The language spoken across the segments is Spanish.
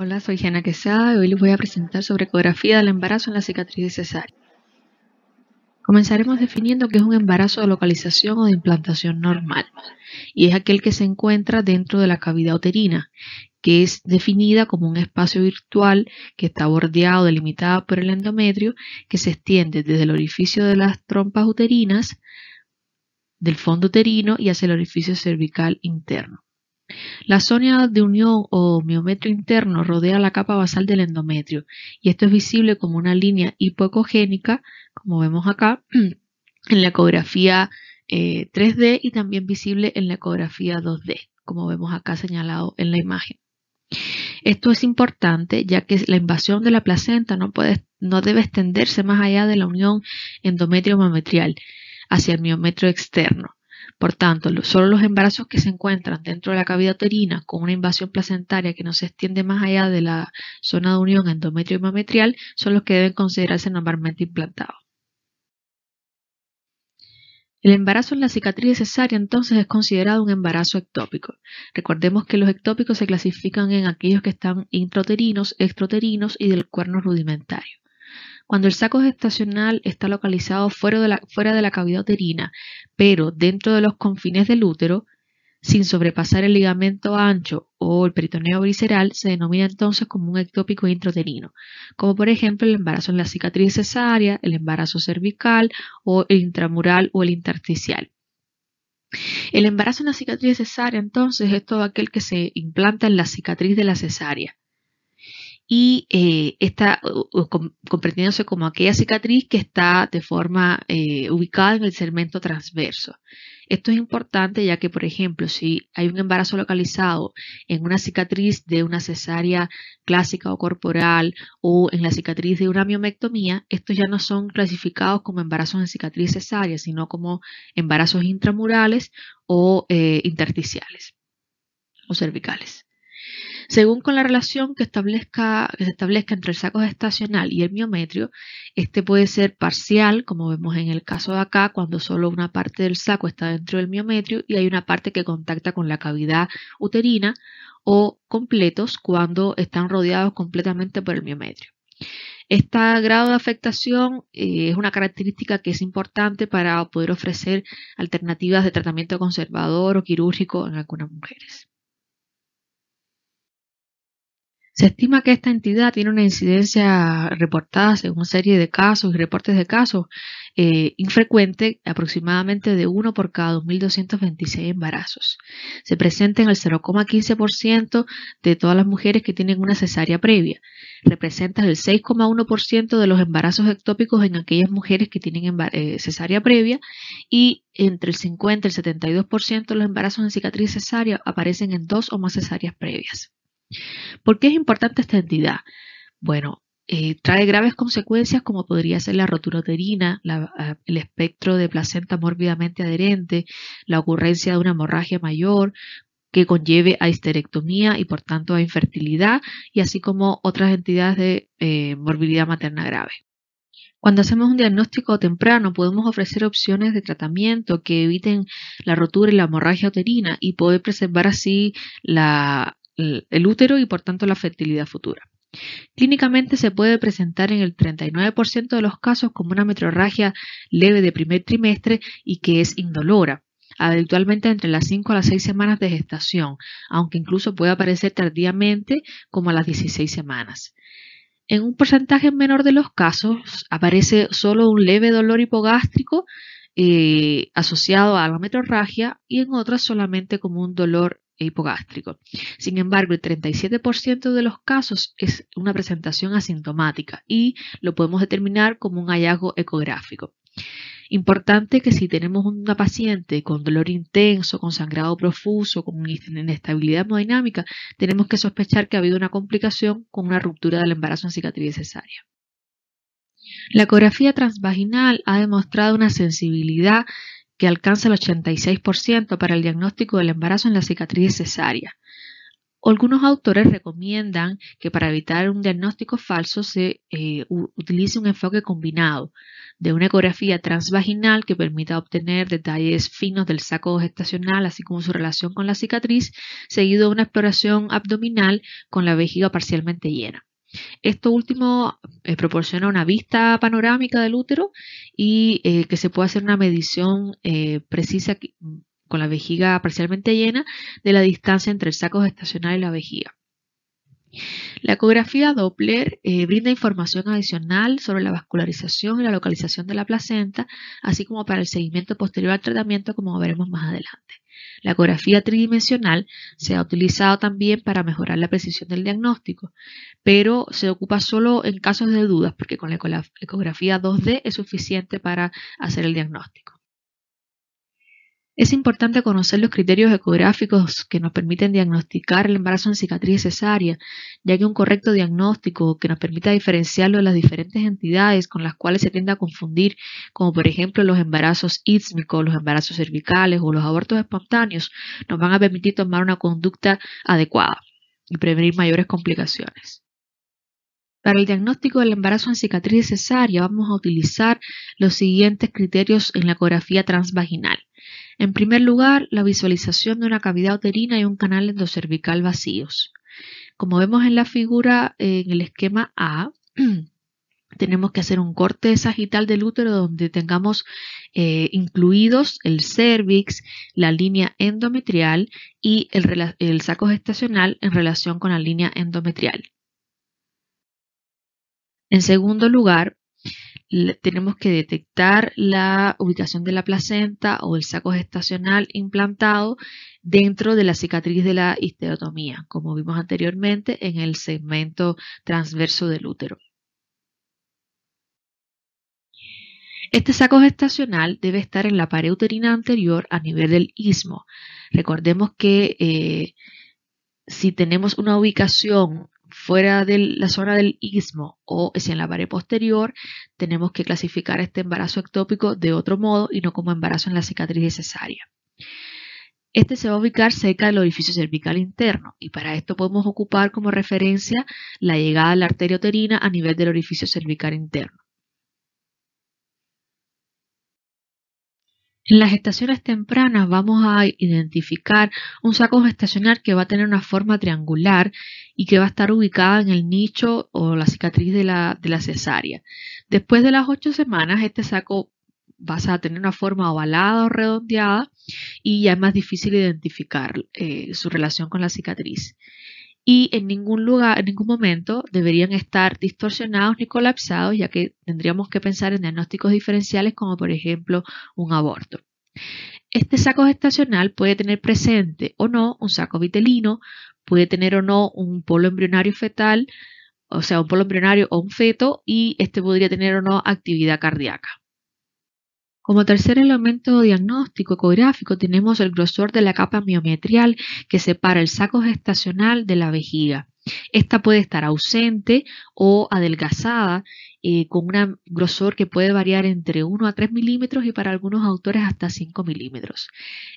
Hola, soy Jana Quesada y hoy les voy a presentar sobre ecografía del embarazo en la cicatriz de cesárea. Comenzaremos definiendo qué es un embarazo de localización o de implantación normal, y es aquel que se encuentra dentro de la cavidad uterina, que es definida como un espacio virtual que está bordeado, delimitado por el endometrio, que se extiende desde el orificio de las trompas uterinas, del fondo uterino y hacia el orificio cervical interno. La zona de unión o miometrio interno rodea la capa basal del endometrio y esto es visible como una línea hipoecogénica, como vemos acá, en la ecografía 3D eh, y también visible en la ecografía 2D, como vemos acá señalado en la imagen. Esto es importante ya que la invasión de la placenta no, puede, no debe extenderse más allá de la unión endometrio-mametrial hacia el miometrio externo. Por tanto, solo los embarazos que se encuentran dentro de la cavidad uterina con una invasión placentaria que no se extiende más allá de la zona de unión endometrio y son los que deben considerarse normalmente implantados. El embarazo en la cicatriz cesárea entonces es considerado un embarazo ectópico. Recordemos que los ectópicos se clasifican en aquellos que están introterinos, extroterinos y del cuerno rudimentario. Cuando el saco gestacional está localizado fuera de la, fuera de la cavidad uterina, pero dentro de los confines del útero, sin sobrepasar el ligamento ancho o el peritoneo visceral, se denomina entonces como un ectópico intrauterino, como por ejemplo el embarazo en la cicatriz cesárea, el embarazo cervical o el intramural o el intersticial. El embarazo en la cicatriz cesárea, entonces, es todo aquel que se implanta en la cicatriz de la cesárea y eh, está comprendiéndose como aquella cicatriz que está de forma eh, ubicada en el segmento transverso. Esto es importante ya que, por ejemplo, si hay un embarazo localizado en una cicatriz de una cesárea clásica o corporal o en la cicatriz de una miomectomía, estos ya no son clasificados como embarazos en cicatriz cesárea, sino como embarazos intramurales o eh, intersticiales o cervicales. Según con la relación que, establezca, se establezca entre el saco gestacional y el miometrio, este puede ser parcial, como vemos en el caso de acá, cuando solo una parte del saco está dentro del miometrio y hay una parte que contacta con la cavidad uterina, o completos cuando están rodeados completamente por el miometrio. Este grado de afectación eh, es una característica que es importante para poder ofrecer alternativas de tratamiento conservador o quirúrgico en algunas mujeres. Se estima que esta entidad tiene una incidencia reportada según serie de casos y reportes de casos infrecuentes eh, infrecuente, aproximadamente de 1 por cada 2.226 embarazos. Se presenta en el 0,15% de todas las mujeres que tienen una cesárea previa. Representa el 6,1% de los embarazos ectópicos en aquellas mujeres que tienen eh, cesárea previa y entre el 50 y el 72% de los embarazos en cicatriz cesárea aparecen en dos o más cesáreas previas. ¿Por qué es importante esta entidad? Bueno, eh, trae graves consecuencias como podría ser la rotura uterina, ah, el espectro de placenta mórbidamente adherente, la ocurrencia de una hemorragia mayor que conlleve a histerectomía y por tanto a infertilidad y así como otras entidades de eh, morbilidad materna grave. Cuando hacemos un diagnóstico temprano podemos ofrecer opciones de tratamiento que eviten la rotura y la hemorragia uterina y poder preservar así la el útero y por tanto la fertilidad futura. Clínicamente se puede presentar en el 39% de los casos como una metrorragia leve de primer trimestre y que es indolora, habitualmente entre las 5 a las 6 semanas de gestación, aunque incluso puede aparecer tardíamente como a las 16 semanas. En un porcentaje menor de los casos aparece solo un leve dolor hipogástrico eh, asociado a la metrorragia y en otras solamente como un dolor hipogástrico. Sin embargo, el 37% de los casos es una presentación asintomática y lo podemos determinar como un hallazgo ecográfico. Importante que si tenemos una paciente con dolor intenso, con sangrado profuso, con inestabilidad hemodinámica, tenemos que sospechar que ha habido una complicación con una ruptura del embarazo en cicatriz cesárea. La ecografía transvaginal ha demostrado una sensibilidad que alcanza el 86% para el diagnóstico del embarazo en la cicatriz cesárea. Algunos autores recomiendan que para evitar un diagnóstico falso se eh, utilice un enfoque combinado de una ecografía transvaginal que permita obtener detalles finos del saco gestacional, así como su relación con la cicatriz, seguido de una exploración abdominal con la vejiga parcialmente llena. Esto último eh, proporciona una vista panorámica del útero y eh, que se puede hacer una medición eh, precisa con la vejiga parcialmente llena de la distancia entre el saco gestacional y la vejiga. La ecografía Doppler eh, brinda información adicional sobre la vascularización y la localización de la placenta, así como para el seguimiento posterior al tratamiento, como veremos más adelante. La ecografía tridimensional se ha utilizado también para mejorar la precisión del diagnóstico, pero se ocupa solo en casos de dudas, porque con la ecografía 2D es suficiente para hacer el diagnóstico. Es importante conocer los criterios ecográficos que nos permiten diagnosticar el embarazo en cicatriz cesárea, ya que un correcto diagnóstico que nos permita diferenciarlo de las diferentes entidades con las cuales se tiende a confundir, como por ejemplo los embarazos ítmicos, los embarazos cervicales o los abortos espontáneos, nos van a permitir tomar una conducta adecuada y prevenir mayores complicaciones. Para el diagnóstico del embarazo en cicatriz cesárea vamos a utilizar los siguientes criterios en la ecografía transvaginal. En primer lugar, la visualización de una cavidad uterina y un canal endocervical vacíos. Como vemos en la figura, eh, en el esquema A, tenemos que hacer un corte sagital del útero donde tengamos eh, incluidos el cervix, la línea endometrial y el saco gestacional en relación con la línea endometrial. En segundo lugar, tenemos que detectar la ubicación de la placenta o el saco gestacional implantado dentro de la cicatriz de la histerotomía, como vimos anteriormente en el segmento transverso del útero. Este saco gestacional debe estar en la pared uterina anterior a nivel del istmo. Recordemos que eh, si tenemos una ubicación fuera de la zona del istmo o es en la pared posterior, tenemos que clasificar este embarazo ectópico de otro modo y no como embarazo en la cicatriz de cesárea. Este se va a ubicar cerca del orificio cervical interno y para esto podemos ocupar como referencia la llegada de la arteria uterina a nivel del orificio cervical interno. En las gestaciones tempranas vamos a identificar un saco gestacional que va a tener una forma triangular y que va a estar ubicada en el nicho o la cicatriz de la, cesárea. Después de las ocho semanas, este saco va a tener una forma ovalada o redondeada y ya es más difícil identificar eh, su relación con la cicatriz y en ningún lugar, en ningún momento deberían estar distorsionados ni colapsados, ya que tendríamos que pensar en diagnósticos diferenciales como por ejemplo un aborto. Este saco gestacional puede tener presente o no un saco vitelino, puede tener o no un polo embrionario fetal, o sea, un polo embrionario o un feto, y este podría tener o no actividad cardíaca. Como tercer elemento diagnóstico ecográfico tenemos el grosor de la capa miometrial que separa el saco gestacional de la vejiga. Esta puede estar ausente o adelgazada eh, con un grosor que puede variar entre 1 a 3 milímetros y para algunos autores hasta 5 milímetros.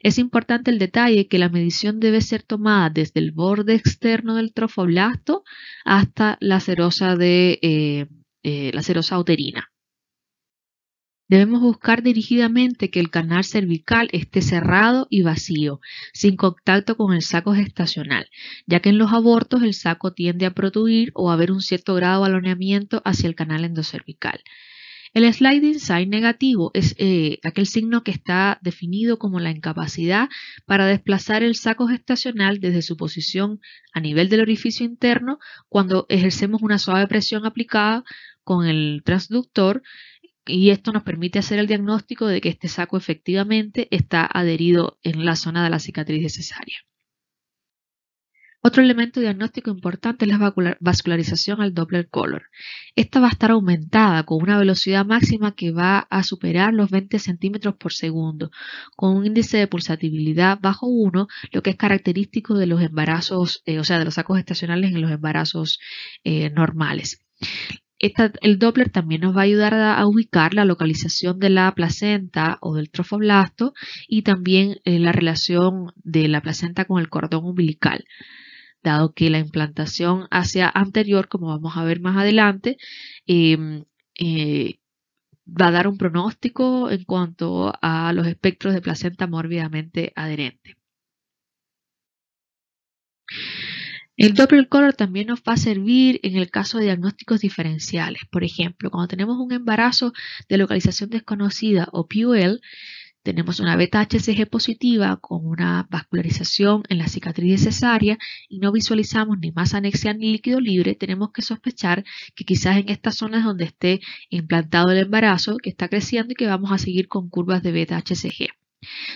Es importante el detalle que la medición debe ser tomada desde el borde externo del trofoblasto hasta la cerosa eh, eh, la serosa uterina. Debemos buscar dirigidamente que el canal cervical esté cerrado y vacío, sin contacto con el saco gestacional, ya que en los abortos el saco tiende a producir o a haber un cierto grado de baloneamiento hacia el canal endocervical. El sliding sign negativo es eh, aquel signo que está definido como la incapacidad para desplazar el saco gestacional desde su posición a nivel del orificio interno cuando ejercemos una suave presión aplicada con el transductor y esto nos permite hacer el diagnóstico de que este saco efectivamente está adherido en la zona de la cicatriz de cesárea. Otro elemento diagnóstico importante es la vascularización al Doppler color. Esta va a estar aumentada con una velocidad máxima que va a superar los 20 centímetros por segundo, con un índice de pulsatibilidad bajo 1, lo que es característico de los embarazos, eh, o sea, de los sacos estacionales en los embarazos eh, normales el Doppler también nos va a ayudar a, ubicar la localización de la placenta o del trofoblasto y también eh, la relación de la placenta con el cordón umbilical, dado que la implantación hacia anterior, como vamos a ver más adelante, em, eh, va a dar un pronóstico en cuanto a los espectros de placenta mórbidamente adherente. El Doppler Color también nos va a servir en el caso de diagnósticos diferenciales. Por ejemplo, cuando tenemos un embarazo de localización desconocida o PUL, tenemos una beta HCG positiva con una vascularización en la cicatriz cesárea y no visualizamos ni masa anexia ni líquido libre, tenemos que sospechar que quizás en esta zona es donde esté implantado el embarazo, que está creciendo y que vamos a seguir con curvas de beta HCG.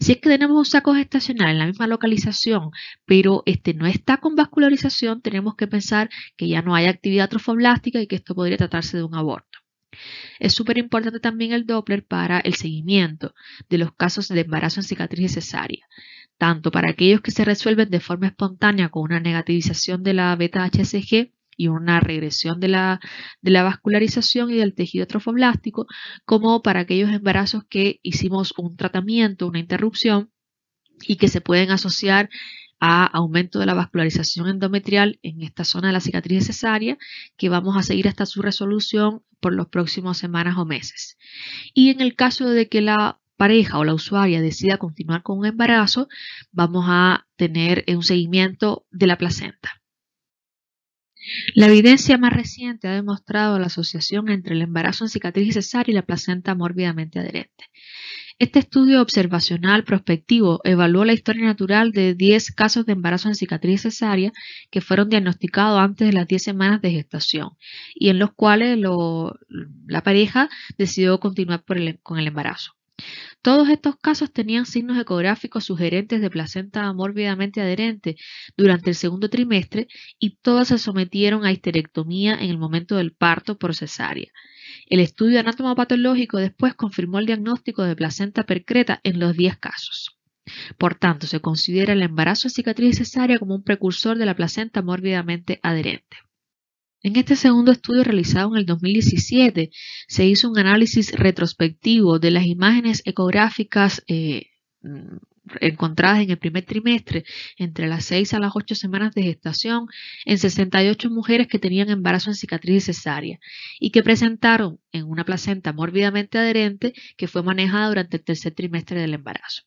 Si es que tenemos un saco gestacional en la misma localización, pero este no está con vascularización, tenemos que pensar que ya no hay actividad trofoblástica y que esto podría tratarse de un aborto. Es súper importante también el Doppler para el seguimiento de los casos de embarazo en cicatriz cesárea, tanto para aquellos que se resuelven de forma espontánea con una negativización de la beta-HCG y una regresión de la, vascularización y del tejido trofoblástico, como para aquellos embarazos que hicimos un tratamiento, una interrupción, y que se pueden asociar a aumento de la vascularización endometrial en esta zona de la cicatriz cesárea, que vamos a seguir hasta su resolución por los próximos semanas o meses. Y en el caso de que la pareja o la usuaria decida continuar con un embarazo, vamos a tener un seguimiento de la placenta. La evidencia más reciente ha demostrado la asociación entre el embarazo en cicatriz cesárea y la placenta mórbidamente adherente. Este estudio observacional prospectivo evaluó la historia natural de 10 casos de embarazo en cicatriz cesárea que fueron diagnosticados antes de las 10 semanas de gestación y en los cuales la pareja decidió continuar con el embarazo. Todos estos casos tenían signos ecográficos sugerentes de placenta mórbidamente adherente durante el segundo trimestre y todas se sometieron a histerectomía en el momento del parto por cesárea. El estudio anatomopatológico después confirmó el diagnóstico de placenta percreta en los 10 casos. Por tanto, se considera el embarazo de cicatriz cesárea como un precursor de la placenta mórbidamente adherente. En este segundo estudio realizado en el 2017 se hizo un análisis retrospectivo de las imágenes ecográficas eh, mm, encontradas en el primer trimestre, entre las 6 a las 8 semanas de gestación, en 68 mujeres que tenían embarazo en cicatriz cesárea y que presentaron en una placenta mórbidamente adherente que fue manejada durante el tercer trimestre del embarazo.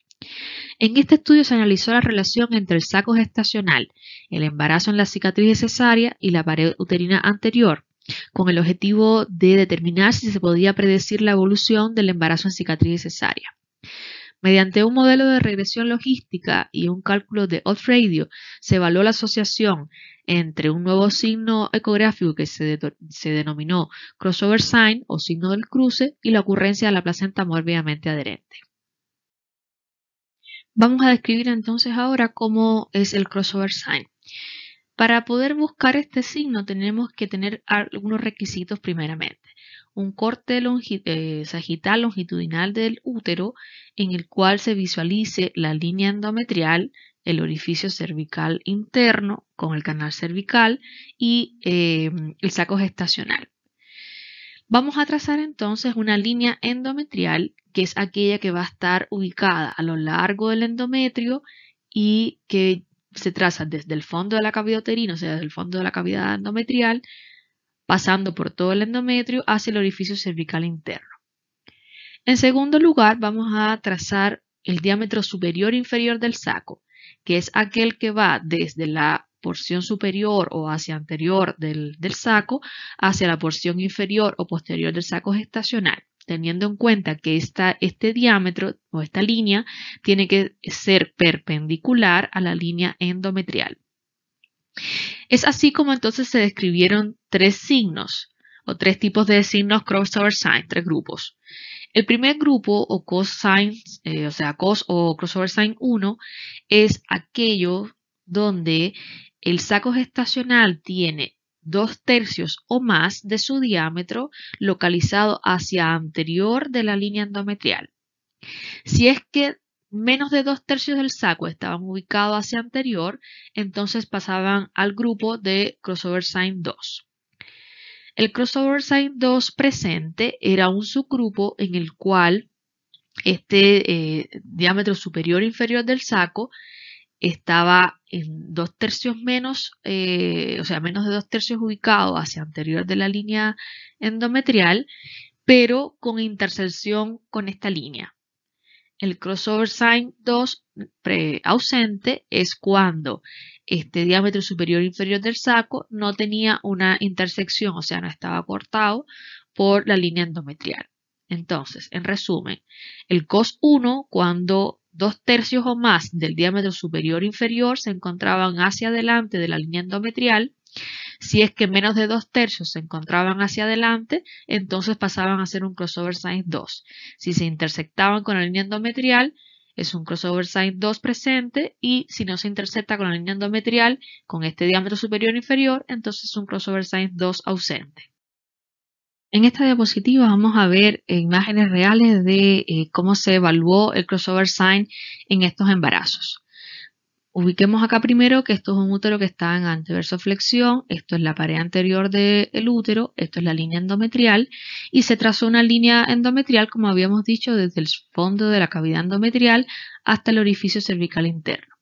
En este estudio se analizó la relación entre el saco gestacional, el embarazo en la cicatriz de cesárea y la pared uterina anterior, con el objetivo de determinar si se podía predecir la evolución del embarazo en cicatriz cesárea. Mediante un modelo de regresión logística y un cálculo de odds radio, se evaluó la asociación entre un nuevo signo ecográfico que se, se, denominó crossover sign o signo del cruce y la ocurrencia de la placenta mórbidamente adherente. Vamos a describir entonces ahora cómo es el crossover sign. Para poder buscar este signo tenemos que tener algunos requisitos primeramente. Un corte eh, sagital longitudinal del útero en el cual se visualice la línea endometrial, el orificio cervical interno con el canal cervical y eh, el saco gestacional. Vamos a trazar entonces una línea endometrial, que es aquella que va a estar ubicada a lo largo del endometrio y que se traza desde el fondo de la cavidad uterina, o sea, desde el fondo de la cavidad endometrial, pasando por todo el endometrio hacia el orificio cervical interno. En segundo lugar, vamos a trazar el diámetro superior e inferior del saco, que es aquel que va desde la porción superior o hacia anterior del, saco hacia la porción inferior o posterior del saco gestacional teniendo en cuenta que esta, este diámetro o esta línea tiene que ser perpendicular a la línea endometrial. Es así como entonces se describieron tres signos o tres tipos de signos crossover sign, tres grupos. El primer grupo o cos sign, eh, o sea, cos o crossover sign 1 es aquello donde el saco gestacional tiene dos tercios o más de su diámetro localizado hacia anterior de la línea endometrial. Si es que menos de dos tercios del saco estaban ubicados hacia anterior, entonces pasaban al grupo de crossover sign 2. El crossover sign 2 presente era un subgrupo en el cual este eh, diámetro superior e inferior del saco estaba en dos tercios menos, eh, o sea, menos de dos tercios ubicado hacia anterior de la línea endometrial, pero con intersección con esta línea. El crossover sign 2 pre ausente es cuando este diámetro superior e inferior del saco no tenía una intersección, o sea, no estaba cortado por la línea endometrial. Entonces, en resumen, el COS1 cuando dos tercios o más del diámetro superior inferior se encontraban hacia adelante de la línea endometrial. Si es que menos de dos tercios se encontraban hacia adelante, entonces pasaban a ser un crossover sign 2. Si se intersectaban con la línea endometrial, es un crossover sign 2 presente y si no se intersecta con la línea endometrial, con este diámetro superior inferior, entonces es un crossover sign 2 ausente. En esta diapositiva vamos a ver imágenes reales de eh, cómo se evaluó el crossover sign en estos embarazos. Ubiquemos acá primero que esto es un útero que está en anteverso flexión, esto es la pared anterior del útero, esto es la línea endometrial y se trazó una línea endometrial, como habíamos dicho, desde el fondo de la cavidad endometrial hasta el orificio cervical interno.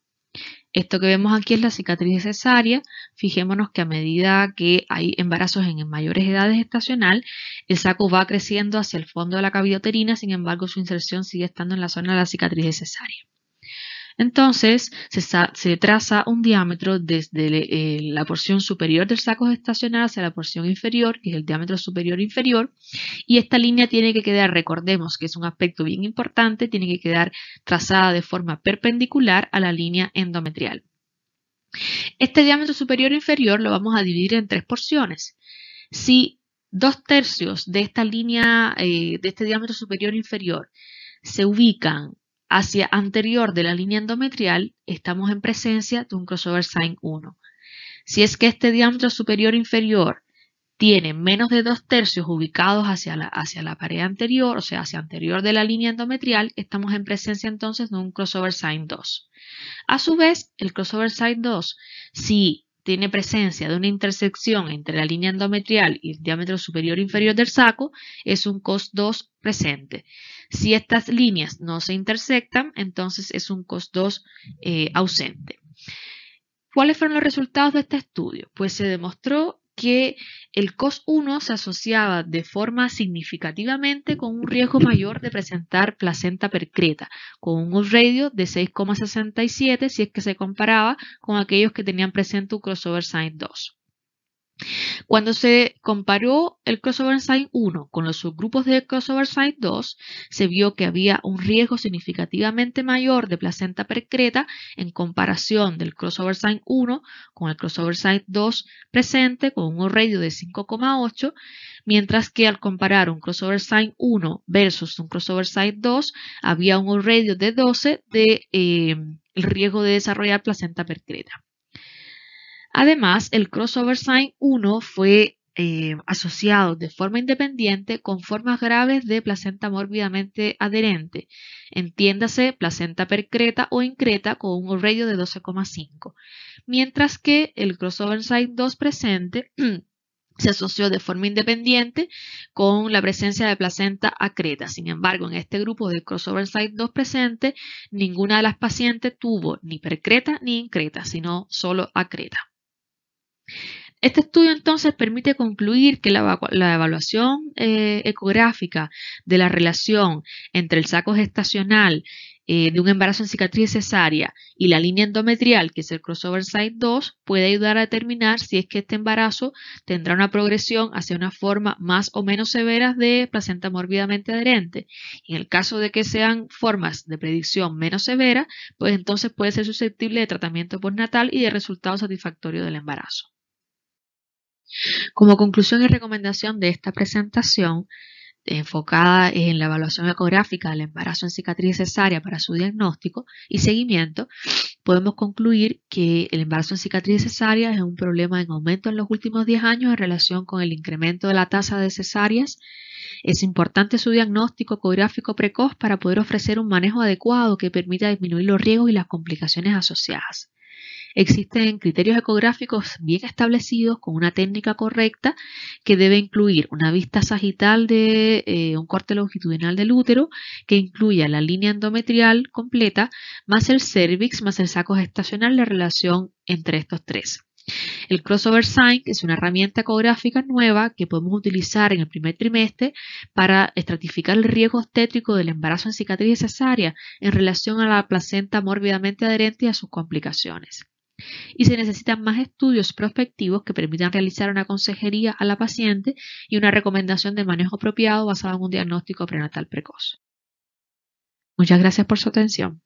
Esto que vemos aquí es la cicatriz cesárea. Fijémonos que a medida que hay embarazos en mayores edades estacional, el saco va creciendo hacia el fondo de la cavidad uterina, sin embargo su inserción sigue estando en la zona de la cicatriz cesárea. Entonces se, traza un diámetro desde la porción superior del saco gestacional hacia la porción inferior, que es el diámetro superior inferior, y esta línea tiene que quedar, recordemos que es un aspecto bien importante, tiene que quedar trazada de forma perpendicular a la línea endometrial. Este diámetro superior e inferior lo vamos a dividir en tres porciones. Si dos tercios de esta línea, eh, de este diámetro superior e inferior, se ubican hacia anterior de la línea endometrial, estamos en presencia de un crossover sign 1. Si es que este diámetro superior inferior tiene menos de dos tercios ubicados hacia la, hacia la pared anterior, o sea, hacia anterior de la línea endometrial, estamos en presencia entonces de un crossover sign 2. A su vez, el crossover sign 2, si tiene presencia de una intersección entre la línea endometrial y el diámetro superior e inferior del saco, es un COS2 presente. Si estas líneas no se intersectan, entonces es un COS2 eh, ausente. ¿Cuáles fueron los resultados de este estudio? Pues se demostró que el COS1 se asociaba de forma significativamente con un riesgo mayor de presentar placenta percreta, con un radio de 6,67 si es que se comparaba con aquellos que tenían presente un crossover sign 2. Cuando se comparó el crossover Sign 1 con los subgrupos de crossover Sign 2, se vio que había un riesgo significativamente mayor de placenta percreta en comparación del crossover Sign 1 con el crossover Sign 2 presente con un radio de 5,8, mientras que al comparar un crossover Sign 1 versus un crossover Sign 2, había un radio de 12 de eh, riesgo de desarrollar placenta percreta. Además, el crossover sign 1 fue eh, asociado de forma independiente con formas graves de placenta mórbidamente adherente, entiéndase placenta percreta o increta con un radio de 12,5, mientras que el crossover sign 2 presente se asoció de forma independiente con la presencia de placenta acreta. Sin embargo, en este grupo de crossover sign 2 presente, ninguna de las pacientes tuvo ni percreta ni increta, sino solo acreta. Este estudio entonces permite concluir que la, evaluación eh, ecográfica de la relación entre el saco gestacional eh, de un embarazo en cicatriz cesárea y la línea endometrial, que es el crossover site 2, puede ayudar a determinar si es que este embarazo tendrá una progresión hacia una forma más o menos severa de placenta mórbidamente adherente. en el caso de que sean formas de predicción menos severa, pues entonces puede ser susceptible de tratamiento postnatal y de resultado satisfactorio del embarazo. Como conclusión y recomendación de esta presentación, enfocada en la evaluación ecográfica del embarazo en cicatriz cesárea para su diagnóstico y seguimiento, podemos concluir que el embarazo en cicatriz cesárea es un problema en aumento en los últimos 10 años en relación con el incremento de la tasa de cesáreas. Es importante su diagnóstico ecográfico precoz para poder ofrecer un manejo adecuado que permita disminuir los riesgos y las complicaciones asociadas. Existen criterios ecográficos bien establecidos con una técnica correcta que debe incluir una vista sagital de eh, un corte longitudinal del útero que incluya la línea endometrial completa más el cervix más el saco gestacional, la relación entre estos tres. El crossover sign es una herramienta ecográfica nueva que podemos utilizar en el primer trimestre para estratificar el riesgo obstétrico del embarazo en cicatriz cesárea en relación a la placenta mórbidamente adherente y a sus complicaciones y se necesitan más estudios prospectivos que permitan realizar una consejería a la paciente y una recomendación de manejo apropiado basado en un diagnóstico prenatal precoz. Muchas gracias por su atención.